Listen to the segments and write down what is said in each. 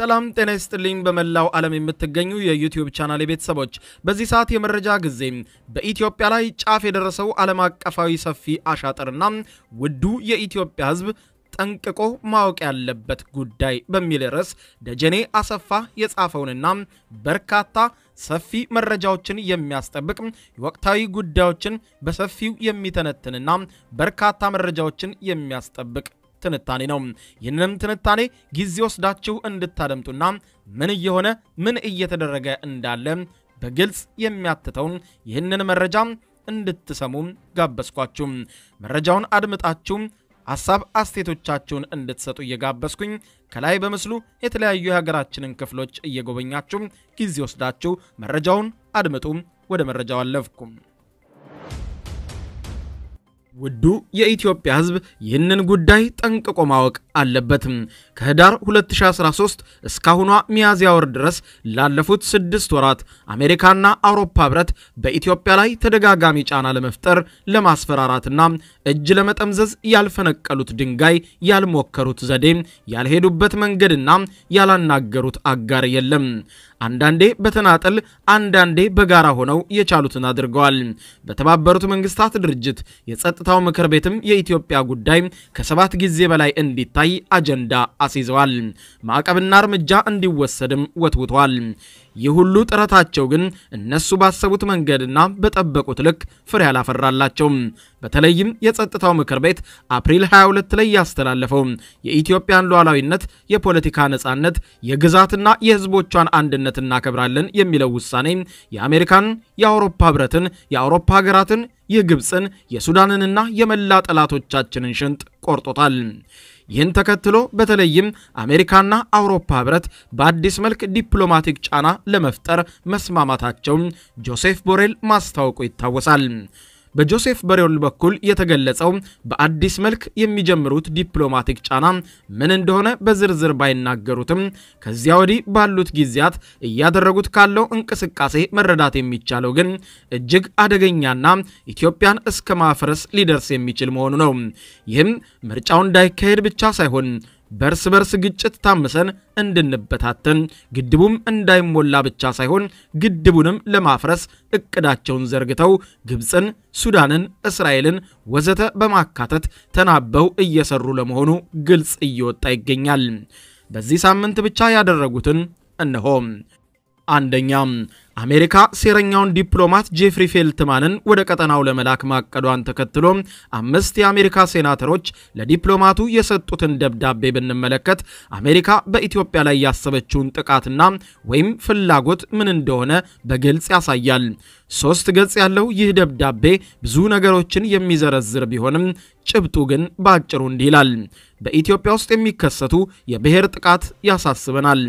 ሰላም ጤና ይስጥልኝ። በመላው ዓለም የምትገኙ የዩቲዩብ ቻናል ቤተሰቦች በዚህ ሰዓት የመረጃ ጊዜ በኢትዮጵያ ላይ ጫፍ የደረሰው ዓለም አቀፋዊ ሰፊ አሻጥርና ውዱ የኢትዮጵያ ሕዝብ ጠንቅቆ ማወቅ ያለበት ጉዳይ በሚል ርዕስ ደጀኔ አሰፋ የጻፈውንና በርካታ ሰፊ መረጃዎችን የሚያስጠብቅ ወቅታዊ ጉዳዮችን በሰፊው የሚተነትንና በርካታ መረጃዎችን የሚያስጠብቅ ትንታኔ ነው። ይህንንም ትንታኔ ጊዜ ወስዳችሁ እንድታደምጡና ምን እየሆነ ምን እየተደረገ እንዳለ በግልጽ የሚያትተውን ይህንን መረጃ እንድትሰሙ ጋበዝኳችሁ። መረጃውን አድምጣችሁ ሀሳብ አስተያየቶቻችሁን እንድትሰጡ እየጋበዝኩኝ ከላይ በምስሉ የተለያዩ የሀገራችንን ክፍሎች እየጎበኛችሁ ጊዜ ወስዳችሁ መረጃውን አድምጡ። ወደ መረጃው አለፍኩም። ውዱ የኢትዮጵያ ሕዝብ ይህንን ጉዳይ ጠንቅቆ ማወቅ አለበትም። ከህዳር 2013 እስካሁኗ ሚያዝያ ወር ድረስ ላለፉት ስድስት ወራት አሜሪካና አውሮፓ ህብረት በኢትዮጵያ ላይ ተደጋጋሚ ጫና ለመፍጠር ለማስፈራራትና እጅ ለመጠምዘዝ ያልፈነቀሉት ድንጋይ፣ ያልሞከሩት ዘዴ፣ ያልሄዱበት መንገድና ያላናገሩት አጋር የለም። አንዳንዴ በተናጠል አንዳንዴ በጋራ ሆነው የቻሉትን አድርገዋል። በተባበሩት መንግስታት ድርጅት የጸጥታው ምክር ቤትም የኢትዮጵያ ጉዳይ ከሰባት ጊዜ በላይ እንዲታይ አጀንዳ አስይዘዋል። ማዕቀብና እርምጃ እንዲወሰድም ወትውተዋል። ይህ ሁሉ ጥረታቸው ግን እነሱ ባሰቡት መንገድና በጠበቁት ልክ ፍሬ አላፈራላቸውም። በተለይም የጸጥታው ምክር ቤት አፕሪል 22 ላይ ያስተላለፈው የኢትዮጵያን ሉዓላዊነት፣ የፖለቲካ ነጻነት፣ የግዛትና የህዝቦቿን አንድነት እናከብራለን የሚለው ውሳኔ የአሜሪካን፣ የአውሮፓ ህብረትን፣ የአውሮፓ ሀገራትን የግብፅን የሱዳንንና የመላ ጠላቶቻችንን ሽንጥ ቆርጦታል። ይህን ተከትሎ በተለይም አሜሪካና አውሮፓ ህብረት በአዲስ መልክ ዲፕሎማቲክ ጫና ለመፍጠር መስማማታቸውን ጆሴፍ ቦሬል ማስታወቁ ይታወሳል። በጆሴፍ በሬውል በኩል የተገለጸው በአዲስ መልክ የሚጀምሩት ዲፕሎማቲክ ጫና ምን እንደሆነ በዝርዝር ባይናገሩትም ከዚያ ወዲህ ባሉት ጊዜያት እያደረጉት ካለው እንቅስቃሴ መረዳት የሚቻለው ግን እጅግ አደገኛና ኢትዮጵያን እስከ ማፍረስ ሊደርስ የሚችል መሆኑ ነው። ይህም ምርጫው እንዳይካሄድ ብቻ ሳይሆን በእርስ በርስ ግጭት ታምሰን እንድንበታተን ግድቡም እንዳይሞላ ብቻ ሳይሆን ግድቡንም ለማፍረስ እቅዳቸውን ዘርግተው ግብፅን፣ ሱዳንን፣ እስራኤልን ወዘተ በማካተት ተናበው እየሰሩ ለመሆኑ ግልጽ እየወጣ ይገኛል። በዚህ ሳምንት ብቻ ያደረጉትን እነሆ። አንደኛ አሜሪካ ሴረኛውን ዲፕሎማት ጄፍሪ ፌልትማንን ወደ ቀጠናው ለመላክ ማቀዷን ተከትሎ አምስት የአሜሪካ ሴናተሮች ለዲፕሎማቱ የሰጡትን ደብዳቤ ብንመለከት አሜሪካ በኢትዮጵያ ላይ ያሰበችውን ጥቃትና ወይም ፍላጎት ምን እንደሆነ በግልጽ ያሳያል። ሶስት ገጽ ያለው ይህ ደብዳቤ ብዙ ነገሮችን የሚዘረዝር ቢሆንም ጭብጡ ግን በአጭሩ እንዲህ ይላል። በኢትዮጵያ ውስጥ የሚከሰቱ የብሔር ጥቃት ያሳስበናል።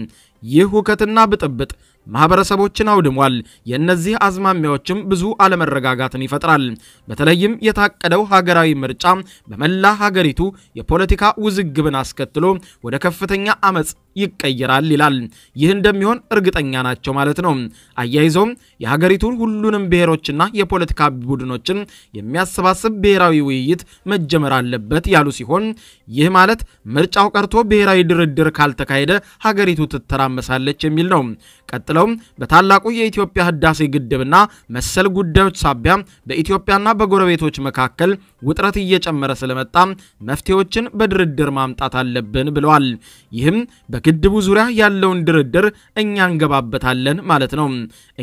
ይህ ሁከትና ብጥብጥ ማህበረሰቦችን አውድሟል። የእነዚህ አዝማሚያዎችም ብዙ አለመረጋጋትን ይፈጥራል። በተለይም የታቀደው ሀገራዊ ምርጫ በመላ ሀገሪቱ የፖለቲካ ውዝግብን አስከትሎ ወደ ከፍተኛ አመፅ ይቀየራል ይላል። ይህ እንደሚሆን እርግጠኛ ናቸው ማለት ነው። አያይዘውም የሀገሪቱን ሁሉንም ብሔሮችና የፖለቲካ ቡድኖችን የሚያሰባስብ ብሔራዊ ውይይት መጀመር አለበት ያሉ ሲሆን ይህ ማለት ምርጫው ቀርቶ ብሔራዊ ድርድር ካልተካሄደ ሀገሪቱ ትተራመሳለች የሚል ነው። ቀጥለውም በታላቁ የኢትዮጵያ ህዳሴ ግድብና መሰል ጉዳዮች ሳቢያ በኢትዮጵያና በጎረቤቶች መካከል ውጥረት እየጨመረ ስለመጣ መፍትሄዎችን በድርድር ማምጣት አለብን ብለዋል። ይህም በ በግድቡ ዙሪያ ያለውን ድርድር እኛ እንገባበታለን ማለት ነው።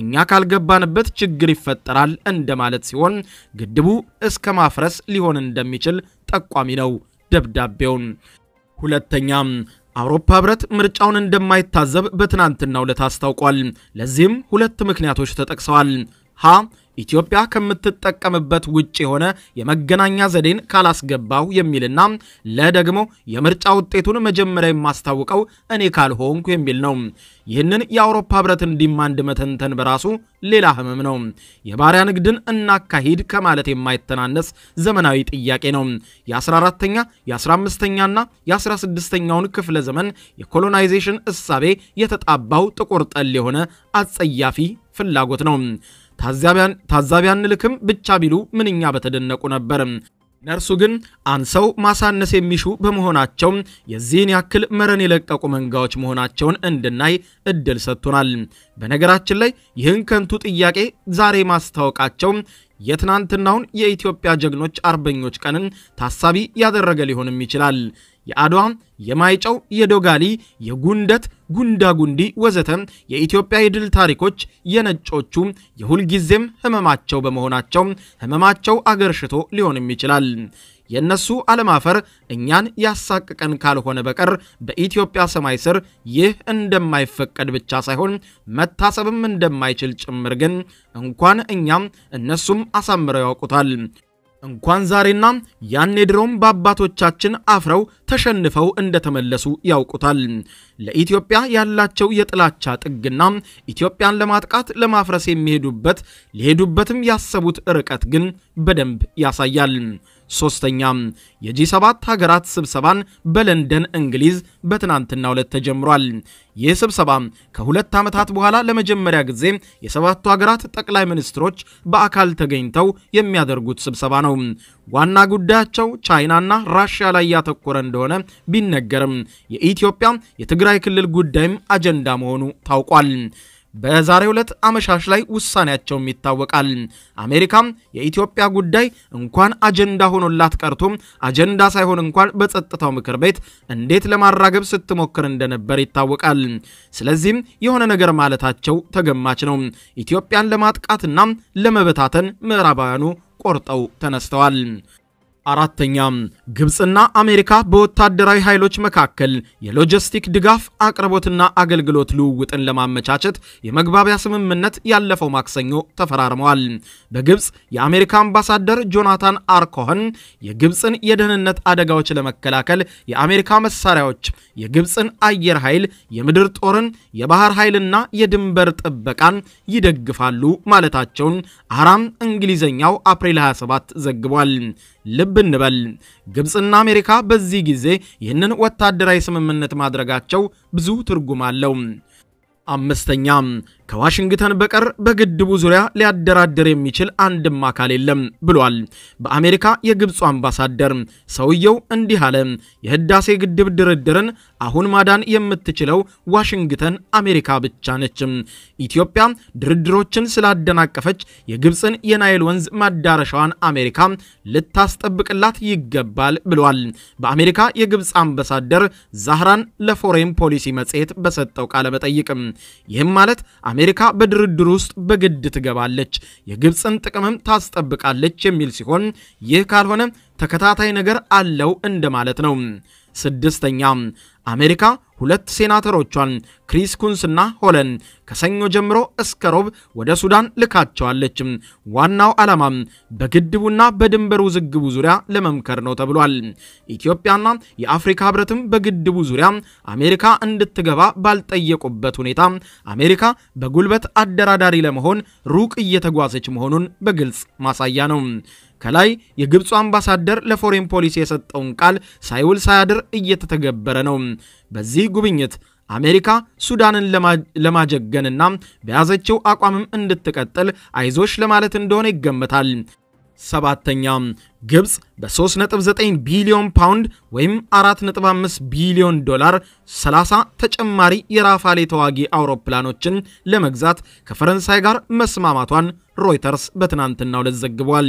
እኛ ካልገባንበት ችግር ይፈጠራል እንደማለት ሲሆን ግድቡ እስከ ማፍረስ ሊሆን እንደሚችል ጠቋሚ ነው ደብዳቤውን። ሁለተኛ አውሮፓ ህብረት ምርጫውን እንደማይታዘብ በትናንትናው ዕለት አስታውቋል። ለዚህም ሁለት ምክንያቶች ተጠቅሰዋል። ሀ ኢትዮጵያ ከምትጠቀምበት ውጭ የሆነ የመገናኛ ዘዴን ካላስገባሁ የሚልና ለደግሞ የምርጫ ውጤቱን መጀመሪያ የማስታውቀው እኔ ካልሆንኩ የሚል ነው። ይህንን የአውሮፓ ህብረትን ዲማንድ መተንተን በራሱ ሌላ ህመም ነው። የባሪያ ንግድን እናካሂድ ከማለት የማይተናነስ ዘመናዊ ጥያቄ ነው። የ14ተኛ የ15ተኛና የ16ተኛውን ክፍለ ዘመን የኮሎናይዜሽን እሳቤ የተጣባው ጥቁር ጠል የሆነ አጸያፊ ፍላጎት ነው። ታዛቢያን ልክም ብቻ ቢሉ ምንኛ በተደነቁ ነበር። ነርሱ ግን አንሰው ማሳነስ የሚሹ በመሆናቸው የዚህን ያክል መረን የለቀቁ መንጋዎች መሆናቸውን እንድናይ እድል ሰጥቶናል። በነገራችን ላይ ይህን ከንቱ ጥያቄ ዛሬ ማስታወቃቸው የትናንትናውን የኢትዮጵያ ጀግኖች አርበኞች ቀንን ታሳቢ ያደረገ ሊሆንም ይችላል። የአድዋ የማይጨው፣ የዶጋሊ፣ የጉንደት፣ ጉንዳጉንዲ ወዘተ የኢትዮጵያ የድል ታሪኮች የነጮቹ የሁልጊዜም ህመማቸው በመሆናቸው ህመማቸው አገርሽቶ ሊሆንም ይችላል። የእነሱ አለማፈር እኛን ያሳቅቀን ካልሆነ በቀር በኢትዮጵያ ሰማይ ስር ይህ እንደማይፈቀድ ብቻ ሳይሆን መታሰብም እንደማይችል ጭምር ግን እንኳን እኛም እነሱም አሳምረው ያውቁታል። እንኳን ዛሬና ያኔ ድሮም በአባቶቻችን አፍረው ተሸንፈው እንደተመለሱ ያውቁታል። ለኢትዮጵያ ያላቸው የጥላቻ ጥግና ኢትዮጵያን ለማጥቃት ለማፍረስ የሚሄዱበት ሊሄዱበትም ያሰቡት ርቀት ግን በደንብ ያሳያል። ሶስተኛም የጂ7 ሀገራት ስብሰባን በለንደን እንግሊዝ በትናንትናው ዕለት ተጀምሯል። ይህ ስብሰባ ከሁለት ዓመታት በኋላ ለመጀመሪያ ጊዜ የሰባቱ ሀገራት ጠቅላይ ሚኒስትሮች በአካል ተገኝተው የሚያደርጉት ስብሰባ ነው። ዋና ጉዳያቸው ቻይናና ራሽያ ላይ ያተኮረ እንደሆነ ቢነገርም የኢትዮጵያ የትግራይ ክልል ጉዳይም አጀንዳ መሆኑ ታውቋል። በዛሬው ዕለት አመሻሽ ላይ ውሳኔያቸውም ይታወቃል። አሜሪካም የኢትዮጵያ ጉዳይ እንኳን አጀንዳ ሆኖላት ቀርቶ አጀንዳ ሳይሆን እንኳን በጸጥታው ምክር ቤት እንዴት ለማራገብ ስትሞክር እንደነበር ይታወቃል። ስለዚህም የሆነ ነገር ማለታቸው ተገማች ነው። ኢትዮጵያን ለማጥቃትና ለመበታተን ምዕራባውያኑ ቆርጠው ተነስተዋል። አራተኛ ግብፅና አሜሪካ በወታደራዊ ኃይሎች መካከል የሎጂስቲክ ድጋፍ አቅርቦትና አገልግሎት ልውውጥን ለማመቻቸት የመግባቢያ ስምምነት ያለፈው ማክሰኞ ተፈራርመዋል። በግብፅ የአሜሪካ አምባሳደር ጆናታን አርኮኸን የግብፅን የደህንነት አደጋዎች ለመከላከል የአሜሪካ መሳሪያዎች፣ የግብፅን አየር ኃይል፣ የምድር ጦርን፣ የባህር ኃይልና የድንበር ጥበቃን ይደግፋሉ ማለታቸውን አራም እንግሊዝኛው አፕሪል 27 ዘግቧል። ልብ እንበል። ግብፅና አሜሪካ በዚህ ጊዜ ይህንን ወታደራዊ ስምምነት ማድረጋቸው ብዙ ትርጉም አለው። አምስተኛ ከዋሽንግተን በቀር በግድቡ ዙሪያ ሊያደራደር የሚችል አንድም አካል የለም ብሏል በአሜሪካ የግብፁ አምባሳደር። ሰውየው እንዲህ አለ። የህዳሴ ግድብ ድርድርን አሁን ማዳን የምትችለው ዋሽንግተን አሜሪካ ብቻ ነች። ኢትዮጵያ ድርድሮችን ስላደናቀፈች የግብፅን የናይል ወንዝ ማዳረሻዋን አሜሪካ ልታስጠብቅላት ይገባል ብሏል። በአሜሪካ የግብፅ አምባሳደር ዛህራን ለፎሬን ፖሊሲ መጽሔት በሰጠው ቃለ ይህም ማለት አሜሪካ በድርድር ውስጥ በግድ ትገባለች፣ የግብፅን ጥቅምም ታስጠብቃለች የሚል ሲሆን ይህ ካልሆነ ተከታታይ ነገር አለው እንደማለት ነው። ስድስተኛ አሜሪካ ሁለት ሴናተሮቿን ክሪስ ኩንስና ሆለን ከሰኞ ጀምሮ እስከ ሮብ ወደ ሱዳን ልካቸዋለች። ዋናው ዓላማም በግድቡና በድንበር ውዝግቡ ዙሪያ ለመምከር ነው ተብሏል። ኢትዮጵያና የአፍሪካ ህብረትም በግድቡ ዙሪያ አሜሪካ እንድትገባ ባልጠየቁበት ሁኔታ አሜሪካ በጉልበት አደራዳሪ ለመሆን ሩቅ እየተጓዘች መሆኑን በግልጽ ማሳያ ነው። ከላይ የግብፁ አምባሳደር ለፎሬን ፖሊሲ የሰጠውን ቃል ሳይውል ሳያድር እየተተገበረ ነው። በዚህ ጉብኝት አሜሪካ ሱዳንን ለማጀገንና በያዘችው አቋምም እንድትቀጥል አይዞሽ ለማለት እንደሆነ ይገመታል። ሰባተኛ ግብፅ በ3.9 ቢሊዮን ፓውንድ ወይም 4.5 ቢሊዮን ዶላር 30 ተጨማሪ የራፋሌ ተዋጊ አውሮፕላኖችን ለመግዛት ከፈረንሳይ ጋር መስማማቷን ሮይተርስ በትናንትናው ዕለት ዘግቧል።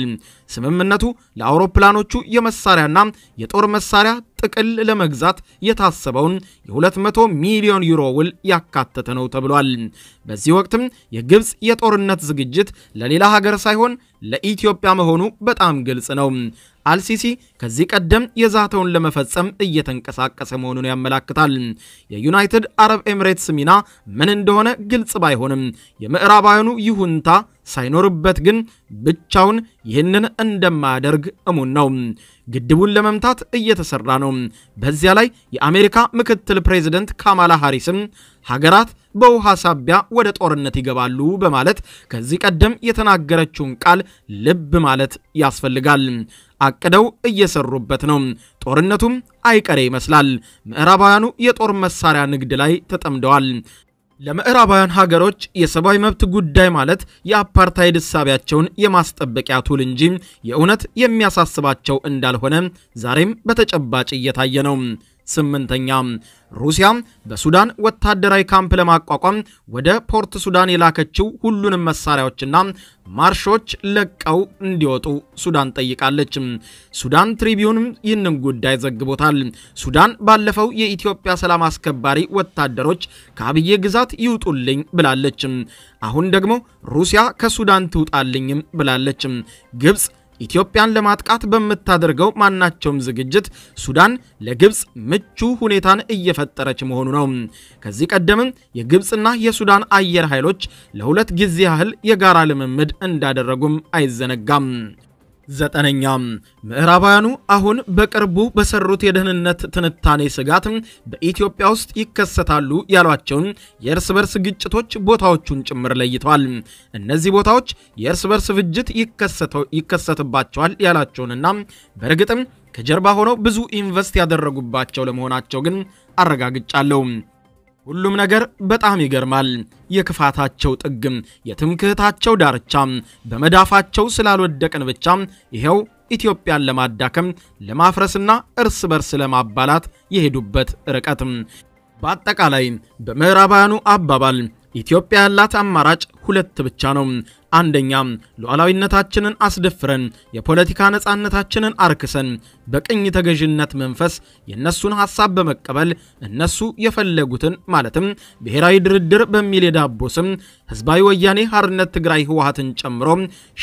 ስምምነቱ ለአውሮፕላኖቹ የመሳሪያና የጦር መሳሪያ ጥቅል ለመግዛት የታሰበውን የ200 ሚሊዮን ዩሮ ውል ያካተተ ነው ተብሏል። በዚህ ወቅትም የግብፅ የጦርነት ዝግጅት ለሌላ ሀገር ሳይሆን ለኢትዮጵያ መሆኑ በጣም ግልጽ ነው። um, አልሲሲ ከዚህ ቀደም የዛተውን ለመፈጸም እየተንቀሳቀሰ መሆኑን ያመላክታል። የዩናይትድ አረብ ኤምሬትስ ሚና ምን እንደሆነ ግልጽ ባይሆንም የምዕራባውያኑ ይሁንታ ሳይኖርበት ግን ብቻውን ይህንን እንደማያደርግ እሙን ነው። ግድቡን ለመምታት እየተሰራ ነው። በዚያ ላይ የአሜሪካ ምክትል ፕሬዚደንት ካማላ ሃሪስም ሀገራት በውሃ ሳቢያ ወደ ጦርነት ይገባሉ በማለት ከዚህ ቀደም የተናገረችውን ቃል ልብ ማለት ያስፈልጋል። አቅደው እየሰሩበት ነው። ጦርነቱም አይቀሬ ይመስላል። ምዕራባውያኑ የጦር መሳሪያ ንግድ ላይ ተጠምደዋል። ለምዕራባውያን ሀገሮች የሰብአዊ መብት ጉዳይ ማለት የአፓርታይድ እሳቢያቸውን የማስጠበቂያ ቱል እንጂ የእውነት የሚያሳስባቸው እንዳልሆነ ዛሬም በተጨባጭ እየታየ ነው። ስምንተኛ ሩሲያ በሱዳን ወታደራዊ ካምፕ ለማቋቋም ወደ ፖርት ሱዳን የላከችው ሁሉንም መሳሪያዎችና ማርሾች ለቀው እንዲወጡ ሱዳን ጠይቃለች። ሱዳን ትሪቢዩንም ይህንን ጉዳይ ዘግቦታል። ሱዳን ባለፈው የኢትዮጵያ ሰላም አስከባሪ ወታደሮች ከአብየ ግዛት ይውጡልኝ ብላለች። አሁን ደግሞ ሩሲያ ከሱዳን ትውጣልኝም ብላለች። ግብፅ ኢትዮጵያን ለማጥቃት በምታደርገው ማናቸውም ዝግጅት ሱዳን ለግብፅ ምቹ ሁኔታን እየፈጠረች መሆኑ ነው። ከዚህ ቀደምም የግብፅና የሱዳን አየር ኃይሎች ለሁለት ጊዜ ያህል የጋራ ልምምድ እንዳደረጉም አይዘነጋም። ዘጠነኛ ምዕራባውያኑ አሁን በቅርቡ በሰሩት የደህንነት ትንታኔ ስጋት በኢትዮጵያ ውስጥ ይከሰታሉ ያሏቸውን የእርስ በርስ ግጭቶች ቦታዎቹን ጭምር ለይተዋል። እነዚህ ቦታዎች የእርስ በርስ ፍጅት ይከሰትባቸዋል ያላቸውንና በእርግጥም ከጀርባ ሆነው ብዙ ኢንቨስት ያደረጉባቸው ለመሆናቸው ግን አረጋግጫለሁ። ሁሉም ነገር በጣም ይገርማል። የክፋታቸው ጥግም፣ የትምክህታቸው ዳርቻ በመዳፋቸው ስላልወደቅን ብቻ ይሄው ኢትዮጵያን ለማዳከም ለማፍረስና እርስ በርስ ለማባላት የሄዱበት ርቀት። በአጠቃላይ በምዕራባውያኑ አባባል ኢትዮጵያ ያላት አማራጭ ሁለት ብቻ ነው። አንደኛ ሉዓላዊነታችንን አስደፍረን የፖለቲካ ነጻነታችንን አርክሰን በቅኝ ተገዥነት መንፈስ የእነሱን ሐሳብ በመቀበል እነሱ የፈለጉትን ማለትም ብሔራዊ ድርድር በሚል የዳቦ ስም ህዝባዊ ወያኔ ሐርነት ትግራይ ህወሓትን ጨምሮ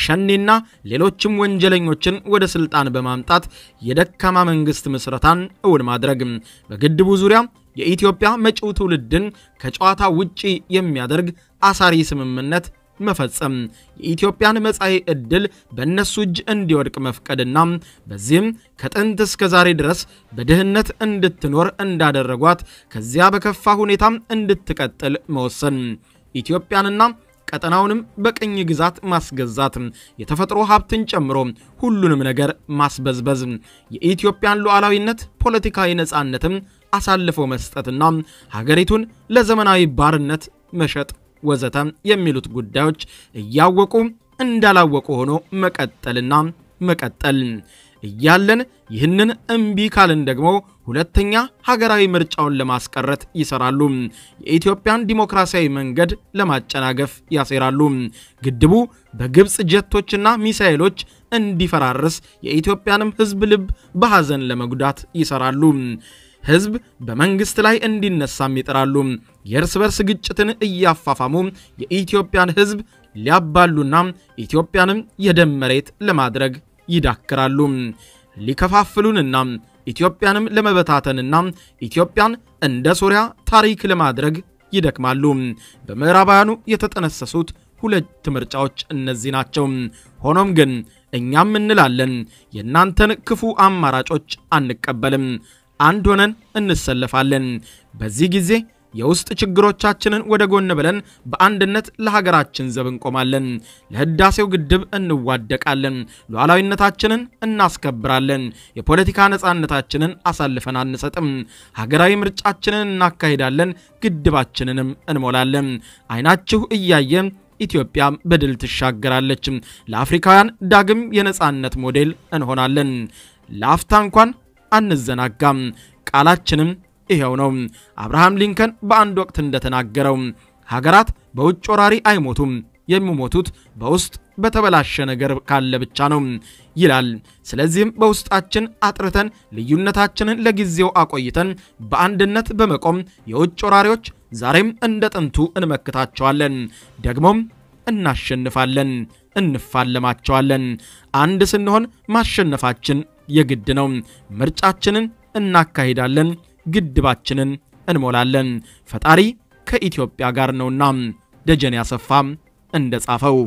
ሸኔና ሌሎችም ወንጀለኞችን ወደ ስልጣን በማምጣት የደካማ መንግስት ምስረታን እውን ማድረግ በግድቡ ዙሪያ የኢትዮጵያ መጪው ትውልድን ከጨዋታ ውጪ የሚያደርግ አሳሪ ስምምነት መፈጸም፣ የኢትዮጵያን መጻኢ ዕድል በእነሱ እጅ እንዲወድቅ መፍቀድና በዚህም ከጥንት እስከ ዛሬ ድረስ በድህነት እንድትኖር እንዳደረጓት ከዚያ በከፋ ሁኔታም እንድትቀጥል መወሰን ኢትዮጵያንና ቀጠናውንም በቅኝ ግዛት ማስገዛት፣ የተፈጥሮ ሀብትን ጨምሮ ሁሉንም ነገር ማስበዝበዝ፣ የኢትዮጵያን ሉዓላዊነት፣ ፖለቲካዊ ነፃነትም አሳልፎ መስጠትና ሀገሪቱን ለዘመናዊ ባርነት መሸጥ ወዘተ የሚሉት ጉዳዮች እያወቁ እንዳላወቁ ሆኖ መቀጠልና መቀጠል እያለን ይህንን እምቢ ካልን ደግሞ ሁለተኛ ሀገራዊ ምርጫውን ለማስቀረት ይሰራሉ። የኢትዮጵያን ዲሞክራሲያዊ መንገድ ለማጨናገፍ ያሴራሉ። ግድቡ በግብፅ ጀቶችና ሚሳኤሎች እንዲፈራርስ የኢትዮጵያንም ሕዝብ ልብ በሐዘን ለመጉዳት ይሰራሉ። ህዝብ በመንግስት ላይ እንዲነሳም ይጥራሉ። የእርስ በርስ ግጭትን እያፋፋሙ የኢትዮጵያን ህዝብ ሊያባሉና ኢትዮጵያንም የደም መሬት ለማድረግ ይዳክራሉ። ሊከፋፍሉንና ኢትዮጵያንም ለመበታተንና ኢትዮጵያን እንደ ሶሪያ ታሪክ ለማድረግ ይደክማሉ። በምዕራባውያኑ የተጠነሰሱት ሁለት ምርጫዎች እነዚህ ናቸው። ሆኖም ግን እኛም እንላለን የእናንተን ክፉ አማራጮች አንቀበልም። አንድ ሆነን እንሰለፋለን። በዚህ ጊዜ የውስጥ ችግሮቻችንን ወደ ጎን ብለን በአንድነት ለሀገራችን ዘብ እንቆማለን። ለህዳሴው ግድብ እንዋደቃለን። ሉዓላዊነታችንን እናስከብራለን። የፖለቲካ ነፃነታችንን አሳልፈን አንሰጥም። ሀገራዊ ምርጫችንን እናካሂዳለን። ግድባችንንም እንሞላለን። አይናችሁ እያየ ኢትዮጵያ በድል ትሻገራለች። ለአፍሪካውያን ዳግም የነፃነት ሞዴል እንሆናለን። ለአፍታ እንኳን አንዘናጋም፣ ቃላችንም ይኸው ነው። አብርሃም ሊንከን በአንድ ወቅት እንደተናገረው ሀገራት በውጭ ወራሪ አይሞቱም፣ የሚሞቱት በውስጥ በተበላሸ ነገር ካለ ብቻ ነው ይላል። ስለዚህም በውስጣችን አጥርተን ልዩነታችንን ለጊዜው አቆይተን በአንድነት በመቆም የውጭ ወራሪዎች ዛሬም እንደ ጥንቱ እንመክታቸዋለን፣ ደግሞም እናሸንፋለን፣ እንፋለማቸዋለን። አንድ ስንሆን ማሸነፋችን የግድ ነው። ምርጫችንን እናካሂዳለን፣ ግድባችንን እንሞላለን። ፈጣሪ ከኢትዮጵያ ጋር ነውና። ደጀን አሰፋ እንደጻፈው